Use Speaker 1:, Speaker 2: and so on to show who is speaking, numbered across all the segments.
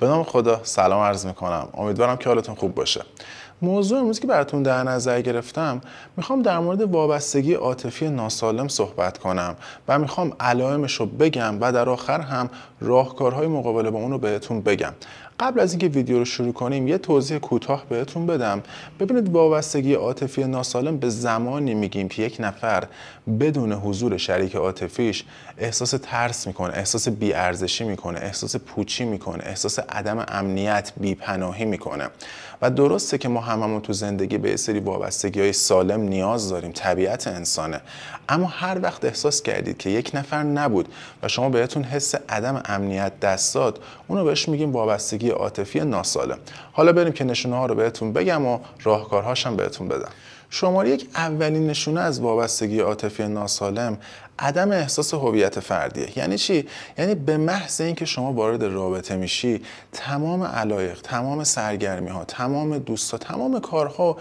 Speaker 1: به نام خدا سلام عرض میکنم امیدوارم که حالتون خوب باشه موضوع امروز که براتون در نظر گرفتم میخوام در مورد وابستگی عاطفی ناسالم صحبت کنم و میخوام علائمش رو بگم و در آخر هم راهکارهای مقابله با اون رو بهتون بگم قبل از اینکه ویدیو رو شروع کنیم یه توضیح کوتاه بهتون بدم ببینید وابستگی عاطفی ناسالم به زمانی میگیم که یک نفر بدون حضور شریک عاطفیش احساس ترس میکنه احساس بیارزشی میکنه احساس پوچی میکنه احساس عدم امنیت بیپناهی میکنه و درسته که ما هممون تو زندگی به سری وابستگی های سالم نیاز داریم طبیعت انسانه اما هر وقت احساس کردید که یک نفر نبود و شما بهتون حس عدم امنیت دست داد اونو بهش میگیم وابستگی عاطفی ناسالم حالا بریم که نشونه ها رو بهتون بگم و راهکارهاش هم بهتون بدم شماره یک اولین نشونه از وابستگی عاطفی ناسالم عدم احساس هویت فردیه یعنی چی یعنی به محض اینکه شما وارد رابطه میشی تمام علایق تمام سرگرمی ها تمام دوستا تمام کارها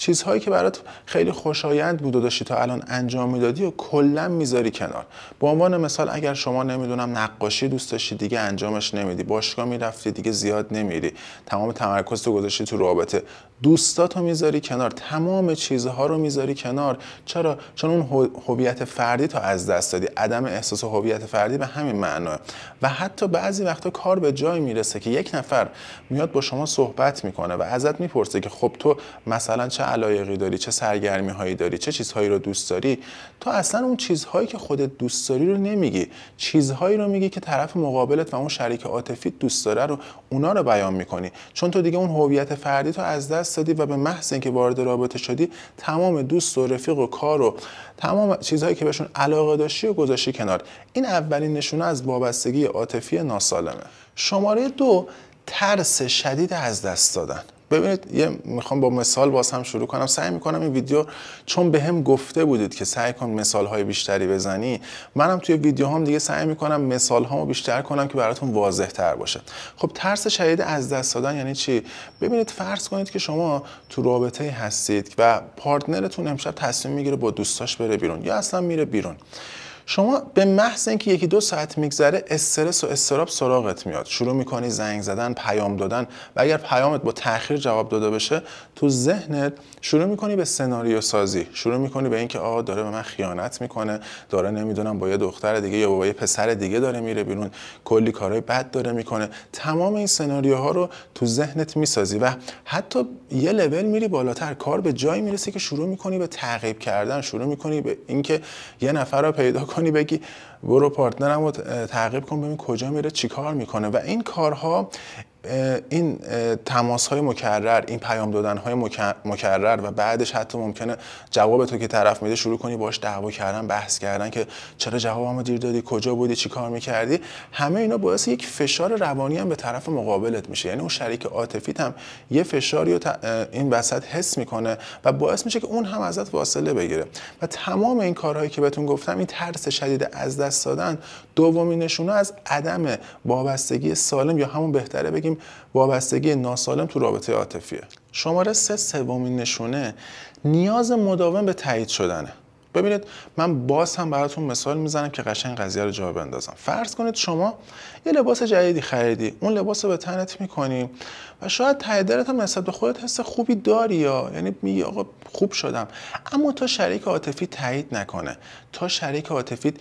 Speaker 1: چیزهایی که برات خیلی خوشایند بود و داشتی تا الان انجام میدادی و کلا میذاری کنار به عنوان مثال اگر شما نمیدونم نقاشی دوست داشتی دیگه انجامش نمیدی باشگاه میرفتی دیگه زیاد نمیری تمام تمرکز تو گذاشتی تو رابطه دوستاتو میذاری کنار تمام چیزها رو میذاری کنار چرا چون اون هویت فردی تو از دست دادی عدم احساس هویت فردی به همین معناه. و حتی بعضی وقتا کار به جای میرسه که یک نفر میاد با شما صحبت میکنه و ازت میپرسه که خب تو مثلا چه علایقی داری چه سرگرمی هایی داری چه چیزهایی رو دوست داری تو اصلا اون چیزهایی که خودت دوست داری رو نمیگی چیزهایی رو میگی که طرف مقابلت و اون شریک عاطفی دوست داره رو اونا رو بیان میکنی چون تو دیگه اون هویت فردی تو از دست دادی و به محض اینکه وارد رابطه شدی تمام دوست و رفیق و کار و تمام چیزهایی که بهشون علاقه داشتی و گذاشتی کنار این اولین نشونه از وابستگی عاطفی ناسالمه شماره دو ترس شدید از دست دادن ببینید یه میخوام با مثال باز هم شروع کنم سعی میکنم این ویدیو چون به هم گفته بودید که سعی کن مثال های بیشتری بزنی منم توی ویدیو هم دیگه سعی میکنم مثال هامو بیشتر کنم که براتون واضح تر باشه خب ترس شدید از دست دادن یعنی چی ببینید فرض کنید که شما تو رابطه هستید و پارتنرتون امشب تصمیم میگیره با دوستاش بره بیرون یا اصلا میره بیرون شما به محض اینکه یکی دو ساعت میگذره استرس و استراب سراغت میاد شروع میکنی زنگ زدن پیام دادن و اگر پیامت با تاخیر جواب داده بشه تو ذهنت شروع میکنی به سناریو سازی شروع میکنی به اینکه آقا داره به من خیانت میکنه داره نمیدونم با یه دختر دیگه یا با یه پسر دیگه داره میره بیرون کلی کارهای بد داره میکنه تمام این سناریوها رو تو ذهنت میسازی و حتی یه لول میری بالاتر کار به جایی میرسه که شروع میکنی به تعقیب کردن شروع میکنی به اینکه یه نفر رو پیدا کنی کنی بگی برو پارتنرم رو تعقیب کن ببین کجا میره چیکار میکنه و این کارها این تماس های مکرر این پیام دادن های مکرر و بعدش حتی ممکنه جواب تو که طرف میده شروع کنی باش دعوا کردن بحث کردن که چرا جواب جوابمو دیر دادی کجا بودی چی کار میکردی همه اینا باعث یک فشار روانی هم به طرف مقابلت میشه یعنی اون شریک عاطفیتم هم یه فشاری رو این وسط حس میکنه و باعث میشه که اون هم ازت واصله بگیره و تمام این کارهایی که بهتون گفتم این ترس شدید از دست دادن دومین نشونه از عدم وابستگی سالم یا همون بهتره وابستگی ناسالم تو رابطه عاطفیه شماره سه سومین نشونه نیاز مداوم به تایید شدنه ببینید من باز هم براتون مثال میزنم که قشنگ قضیه رو جا بندازم فرض کنید شما یه لباس جدیدی خریدی اون لباس رو به تنت میکنی و شاید تهدرت هم نسبت به خودت حس خوبی داری یا یعنی میگی آقا خوب شدم اما تا شریک عاطفی تایید نکنه تا شریک عاطفی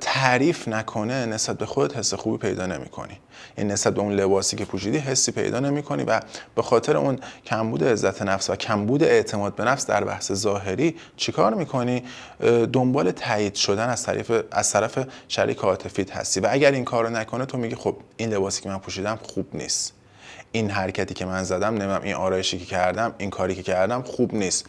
Speaker 1: تعریف نکنه نسبت به خودت حس خوبی پیدا نمیکنی این یعنی نسبت به اون لباسی که پوشیدی حسی پیدا نمیکنی و به خاطر اون کمبود عزت نفس و کمبود اعتماد به نفس در بحث ظاهری چیکار میکنی دنبال تایید شدن از طرف از طرف شریک عاطفیت هستی و اگر این کارو نکنه تو میگی خب این لباسی که من پوشیدم خوب نیست این حرکتی که من زدم نمیم این آرایشی که کردم این کاری که کردم خوب نیست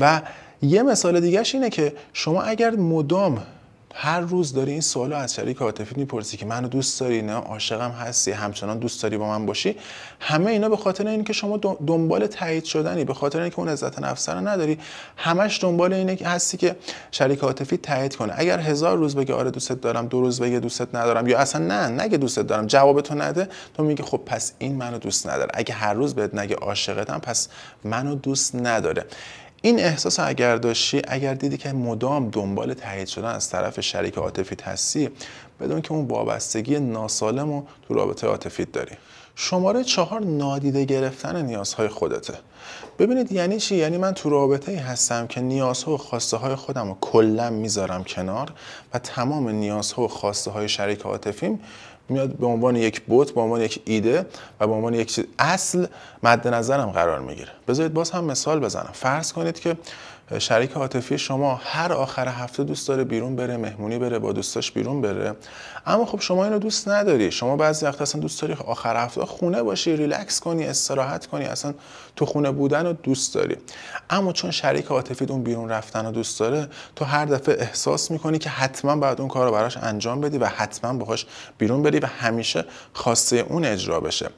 Speaker 1: و یه مثال دیگهش اینه که شما اگر مدام هر روز داری این سوالو از شریک عاطفی میپرسی که منو دوست داری نه عاشقم هستی همچنان دوست داری با من باشی همه اینا به خاطر اینکه شما دنبال تایید شدنی به خاطر اینکه اون عزت نفس رو نداری همش دنبال اینه که هستی که شریک عاطفی تایید کنه اگر هزار روز بگه آره دوستت دارم دو روز بگه دوستت ندارم یا اصلا نه نگه دوستت دارم جوابتو نده تو میگی خب پس این منو دوست نداره اگه هر روز بهت نگه عاشقتم پس منو دوست نداره این احساس اگر داشتی اگر دیدی که مدام دنبال تایید شدن از طرف شریک عاطفیت هستی بدون که اون وابستگی ناسالم رو تو رابطه عاطفیت داری شماره چهار نادیده گرفتن نیازهای خودته ببینید یعنی چی یعنی من تو رابطه ای هستم که نیازها و خواسته های خودم رو کلا میذارم کنار و تمام نیازها و خواسته های شریک عاطفیم میاد به عنوان یک بوت به عنوان یک ایده و به عنوان یک چیز اصل مد نظرم قرار میگیره بذارید باز هم مثال بزنم فرض کنید که شریک عاطفی شما هر آخر هفته دوست داره بیرون بره مهمونی بره با دوستاش بیرون بره اما خب شما اینو دوست نداری شما بعضی وقت اصلا دوست داری آخر هفته خونه باشی ریلکس کنی استراحت کنی اصلا تو خونه بودن رو دوست داری اما چون شریک عاطفی اون بیرون رفتن رو دوست داره تو هر دفعه احساس میکنی که حتما باید اون کار رو براش انجام بدی و حتما باهاش بیرون بری و همیشه خواسته اون اجرا بشه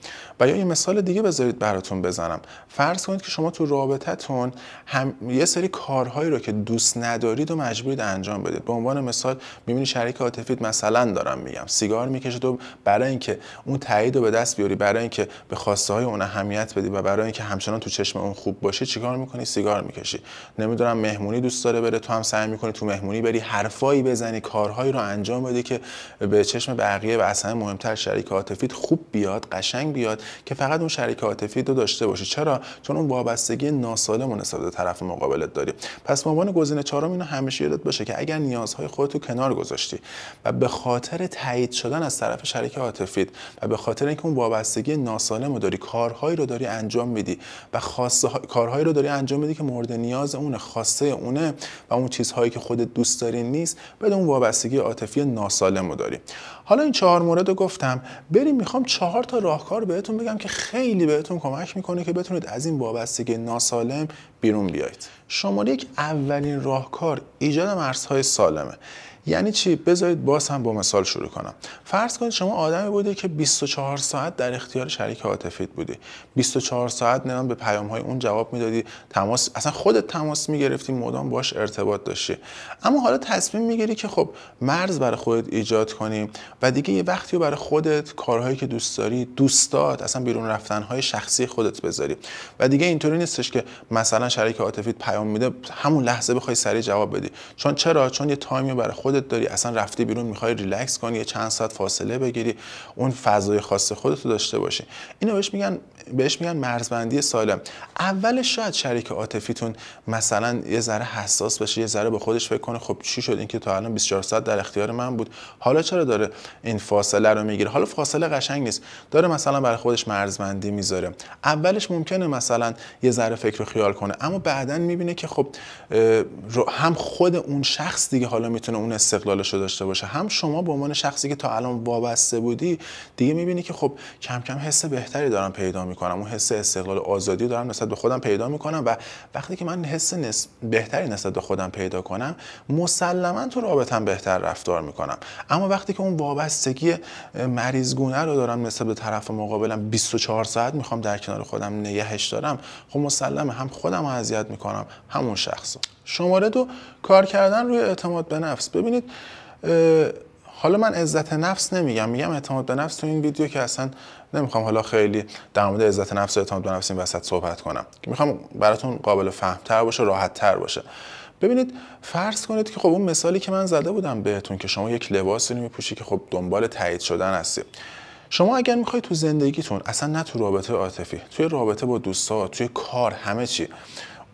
Speaker 1: و یا یه مثال دیگه بذارید براتون بزنم فرض کنید که شما تو رابطتون هم یه سری کارهایی رو که دوست ندارید و مجبورید انجام بدید به عنوان مثال میبینی شریک عاطفیت مثلا دارم میگم سیگار میکشه تو برای اینکه اون تایید رو به دست بیاری برای اینکه به خواسته های اون اهمیت بدی و برای اینکه همچنان تو چشم اون خوب باشه چیکار میکنی سیگار میکشی نمیدونم مهمونی دوست داره بره تو هم سعی میکنی تو مهمونی بری حرفایی بزنی کارهایی رو انجام بدی که به چشم بقیه و اصلا مهمتر شریک عاطفیت خوب بیاد قشنگ بیاد که فقط اون شریک عاطفیت رو داشته باشی چرا چون اون وابستگی ناسالم نسبت طرف مقابلت پس به عنوان گزینه چهارم اینو همیشه یادت باشه که اگر نیازهای رو کنار گذاشتی و به خاطر تایید شدن از طرف شریک عاطفیت و به خاطر اینکه اون وابستگی ناسالم رو داری کارهایی رو داری انجام میدی و خاصه ها... کارهایی رو داری انجام میدی که مورد نیاز اونه خاصه اونه و اون چیزهایی که خودت دوست داری نیست بدون اون وابستگی عاطفی ناسالم رو داری حالا این چهار مورد رو گفتم بریم میخوام چهار تا راهکار بهتون بگم که خیلی بهتون کمک میکنه که بتونید از این وابستگی ناسالم بیرون بیایید شما یک اولین راهکار ایجاد مرزهای سالمه یعنی چی بذارید باز هم با مثال شروع کنم فرض کنید شما آدمی بوده که 24 ساعت در اختیار شریک عاطفیت بودی 24 ساعت نمیدونم به پیام های اون جواب میدادی تماس اصلا خودت تماس میگرفتی مدام باش ارتباط داشتی اما حالا تصمیم میگیری که خب مرز برای خودت ایجاد کنی و دیگه یه وقتی رو برای خودت کارهایی که دوست داری دوستات اصلا بیرون رفتن های شخصی خودت بذاری و دیگه اینطوری نیستش که مثلا شریک عاطفیت پیام میده همون لحظه بخوای سریع جواب بدی چون چرا چون یه تایمی برای خودت خودت داری اصلا رفتی بیرون میخوای ریلکس کنی یه چند ساعت فاصله بگیری اون فضای خاص خودت رو داشته باشی اینو بهش میگن بهش میگن مرزبندی سالم اول شاید شریک عاطفیتون مثلا یه ذره حساس بشه یه ذره به خودش فکر کنه خب چی شد اینکه تا الان 24 ساعت در اختیار من بود حالا چرا داره این فاصله رو میگیره حالا فاصله قشنگ نیست داره مثلا برای خودش مرزبندی میذاره اولش ممکنه مثلا یه ذره فکر و خیال کنه اما بعدا میبینه که خب هم خود اون شخص دیگه حالا میتونه اون استقلالش رو داشته باشه هم شما به عنوان شخصی که تا الان وابسته بودی دیگه میبینی که خب کم کم حس بهتری دارم پیدا میکنم اون حس استقلال آزادی دارم نسبت به خودم پیدا میکنم و وقتی که من حس نس... بهتری نسبت به خودم پیدا کنم مسلما تو رابطم بهتر رفتار میکنم اما وقتی که اون وابستگی مریضگونه رو دارم نسبت به طرف مقابلم 24 ساعت میخوام در کنار خودم نگهش دارم خب مسلمه هم خودم اذیت میکنم همون شخص. شماره دو کار کردن روی اعتماد به نفس ببینید حالا من عزت نفس نمیگم میگم اعتماد به نفس تو این ویدیو که اصلا نمیخوام حالا خیلی در مورد عزت نفس و اعتماد به نفس این وسط صحبت کنم که میخوام براتون قابل فهمتر باشه راحت تر باشه ببینید فرض کنید که خب اون مثالی که من زده بودم بهتون که شما یک لباسی رو میپوشی که خب دنبال تایید شدن هستی شما اگر میخوای تو زندگیتون اصلا نه تو رابطه عاطفی توی رابطه با دوستا توی کار همه چی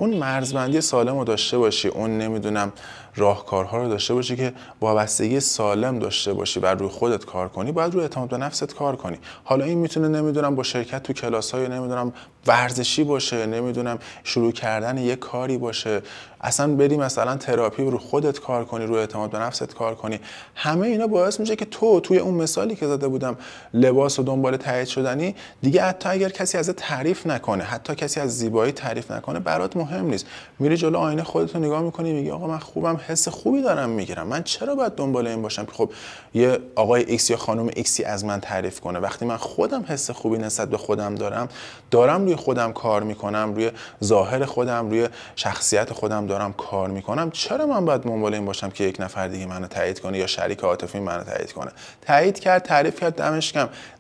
Speaker 1: اون مرزبندی سالم رو داشته باشی اون نمیدونم راهکارها رو داشته باشی که وابستگی سالم داشته باشی و روی خودت کار کنی باید روی اعتماد به نفست کار کنی حالا این میتونه نمیدونم با شرکت تو کلاس های نمیدونم ورزشی باشه نمیدونم شروع کردن یه کاری باشه اصلا بری مثلا تراپی رو خودت کار کنی روی اعتماد به نفست کار کنی همه اینا باعث میشه که تو توی اون مثالی که زده بودم لباس و دنبال تایید شدنی دیگه حتی اگر کسی از تعریف نکنه حتی کسی از زیبایی تعریف نکنه برات مهم نیست میری جلو آینه خودت رو نگاه میکنی میگی آقا من خوبم حس خوبی دارم میگیرم من چرا باید دنبال این باشم که خب یه آقای ایکس یا خانم ایکسی از من تعریف کنه وقتی من خودم حس خوبی نسبت به خودم دارم دارم روی خودم کار میکنم روی ظاهر خودم روی شخصیت خودم دارم کار میکنم چرا من باید دنبال این باشم که یک نفر دیگه منو تایید کنه یا شریک عاطفی منو تایید کنه تایید کرد تعریف کرد دمش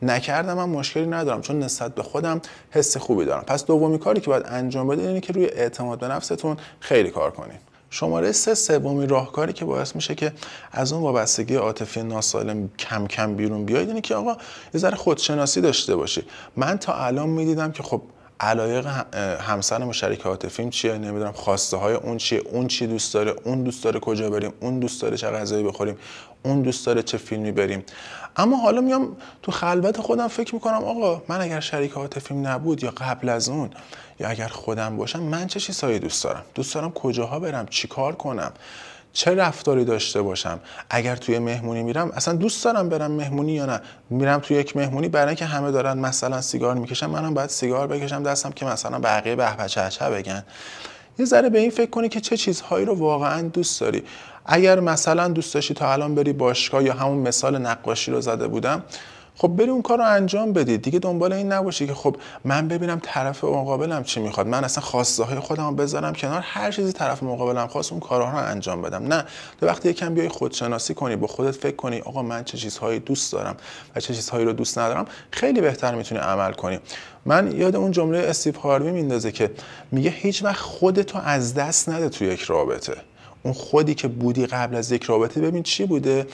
Speaker 1: نکردم من مشکلی ندارم چون نسبت به خودم حس خوبی دارم پس دومی کاری که باید انجام بدید اینه که روی اعتماد به نفستون خیلی کار کنید شماره سه سومین راهکاری که باعث میشه که از اون وابستگی عاطفی ناسالم کم کم بیرون بیاید اینه که آقا یه ذره خودشناسی داشته باشی من تا الان میدیدم که خب علایق همسر مشترک فیلم چیه نمیدونم خواسته های اون چیه اون چی دوست داره اون دوست داره کجا بریم اون دوست داره چه غذایی بخوریم اون دوست داره چه فیلمی بریم اما حالا میام تو خلوت خودم فکر میکنم آقا من اگر شریک فیلم نبود یا قبل از اون یا اگر خودم باشم من چه چیزهایی دوست دارم دوست دارم کجاها برم چیکار کنم چه رفتاری داشته باشم اگر توی مهمونی میرم اصلا دوست دارم برم مهمونی یا نه میرم توی یک مهمونی برای که همه دارن مثلا سیگار میکشن منم باید سیگار بکشم دستم که مثلا بقیه به چه بگن یه ذره به این فکر کنی که چه چیزهایی رو واقعا دوست داری اگر مثلا دوست داشتی تا الان بری باشگاه یا همون مثال نقاشی رو زده بودم خب بری اون کار رو انجام بدید دیگه دنبال این نباشی که خب من ببینم طرف مقابلم چی میخواد من اصلا خواسته های خودم رو بذارم کنار هر چیزی طرف مقابلم خواست اون کارها رو انجام بدم نه تو وقتی یکم بیای خودشناسی کنی با خودت فکر کنی آقا من چه چیزهایی دوست دارم و چه چیزهایی رو دوست ندارم خیلی بهتر میتونی عمل کنی من یاد اون جمله استیو هاروی میندازه که میگه هیچ وقت خودتو از دست نده تو یک رابطه اون خودی که بودی قبل از یک رابطه ببین چی بوده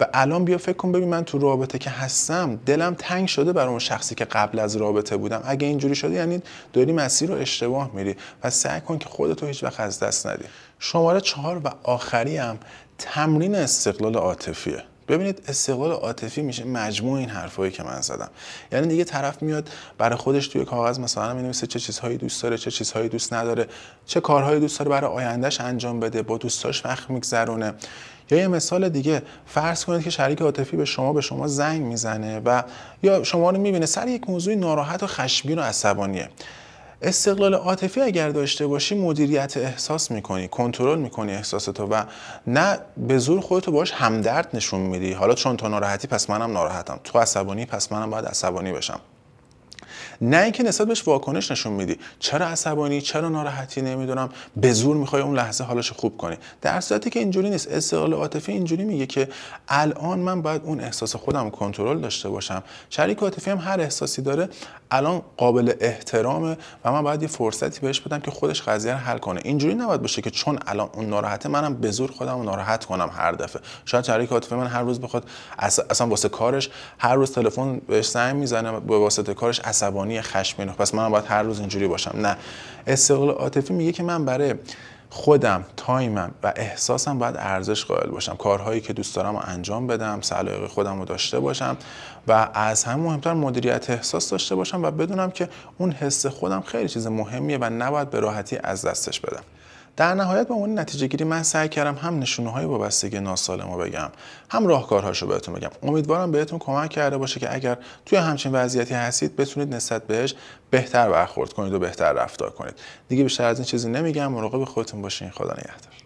Speaker 1: و الان بیا فکر کن ببین من تو رابطه که هستم دلم تنگ شده برای اون شخصی که قبل از رابطه بودم اگه اینجوری شده یعنی داری مسیر رو اشتباه میری و سعی کن که خودتو هیچ وقت از دست ندی شماره چهار و آخری هم تمرین استقلال عاطفیه ببینید استقلال عاطفی میشه مجموع این حرفایی که من زدم یعنی دیگه طرف میاد برای خودش توی کاغذ مثلا مینویسه چه چیزهایی دوست داره چه چیزهایی دوست نداره چه کارهایی دوست داره برای آیندهش انجام بده با دوستاش وقت میگذرونه یا یه مثال دیگه فرض کنید که شریک عاطفی به شما به شما زنگ میزنه و یا شما رو میبینه سر یک موضوع ناراحت و خشمگین و عصبانیه استقلال عاطفی اگر داشته باشی مدیریت احساس میکنی کنترل میکنی تو و نه به زور خودتو باش همدرد نشون میدی حالا چون تو ناراحتی پس منم ناراحتم تو عصبانی پس منم باید عصبانی بشم نه اینکه نسبت بهش واکنش نشون میدی چرا عصبانی چرا ناراحتی نمیدونم به زور میخوای اون لحظه حالش خوب کنی در صورتی که اینجوری نیست استقلال عاطفی اینجوری میگه که الان من باید اون احساس خودم کنترل داشته باشم شریک عاطفی هم هر احساسی داره الان قابل احترامه و من باید یه فرصتی بهش بدم که خودش قضیه رو حل کنه اینجوری نباید باشه که چون الان اون ناراحته منم به زور خودم ناراحت کنم هر دفعه شاید شریک عاطفی من هر روز بخواد اصلا واسه کارش هر روز تلفن بهش زنگ میزنه به واسطه کارش عصبانی وانی خشمگین پس من باید هر روز اینجوری باشم نه استقلال عاطفی میگه که من برای خودم تایمم و احساسم باید ارزش قائل باشم کارهایی که دوست دارم انجام بدم سلایق خودم رو داشته باشم و از هم مهمتر مدیریت احساس داشته باشم و بدونم که اون حس خودم خیلی چیز مهمیه و نباید به راحتی از دستش بدم در نهایت به عنوان نتیجه گیری من سعی کردم هم نشونه های وابستگی ناسالم رو بگم هم رو بهتون بگم امیدوارم بهتون کمک کرده باشه که اگر توی همچین وضعیتی هستید بتونید نسبت بهش بهتر برخورد کنید و بهتر رفتار کنید دیگه بیشتر از این چیزی نمیگم مراقب خودتون باشین خدا نگهدار